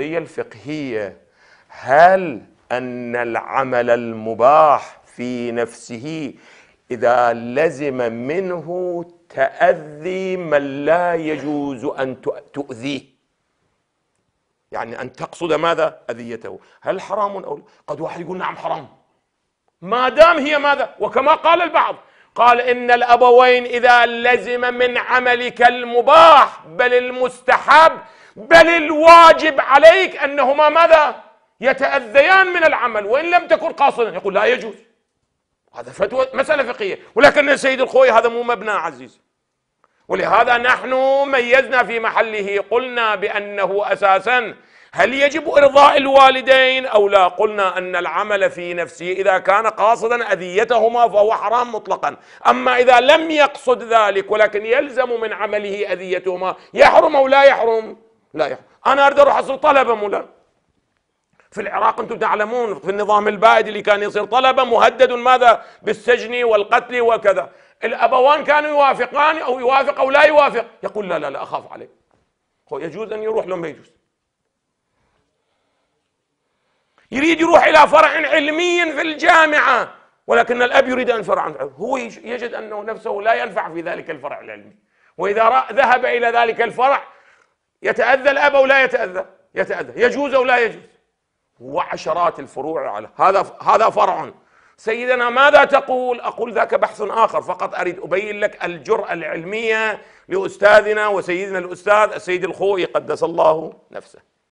القضية الفقهية هل أن العمل المباح في نفسه إذا لزم منه تأذي من لا يجوز أن تؤذيه يعني أن تقصد ماذا أذيته هل حرام أو قد واحد يقول نعم حرام ما دام هي ماذا وكما قال البعض قال إن الأبوين إذا لزم من عملك المباح بل المستحب بل الواجب عليك أنهما ماذا يتأذيان من العمل وإن لم تكن قاصدا يقول لا يجوز هذا فتوى مسألة فقهية ولكن سيد الخوي هذا مو مبنى عزيز ولهذا نحن ميزنا في محله قلنا بأنه أساسا هل يجب إرضاء الوالدين أو لا قلنا أن العمل في نفسه إذا كان قاصدا أذيتهما فهو حرام مطلقا أما إذا لم يقصد ذلك ولكن يلزم من عمله أذيتهما يحرم أو لا يحرم لا يح... انا اريد اروح اصير طلبه مولانا في العراق انتم تعلمون في النظام البائد اللي كان يصير طلبه مهدد ماذا بالسجن والقتل وكذا الابوان كانوا يوافقان او يوافق او لا يوافق يقول لا لا لا اخاف عليه هو يجوز ان يروح لهم ما يجوز يريد يروح الى فرع علمي في الجامعه ولكن الاب يريد ان فرع هو يجد انه نفسه لا ينفع في ذلك الفرع العلمي واذا ذهب الى ذلك الفرع يتأذى الأب أو لا يتأذى يتأذى يجوز أو لا يجوز وعشرات الفروع على هذا هذا فرع سيدنا ماذا تقول أقول ذاك بحث آخر فقط أريد أبين لك الجرأة العلمية لأستاذنا وسيدنا الأستاذ السيد الخوي قدس الله نفسه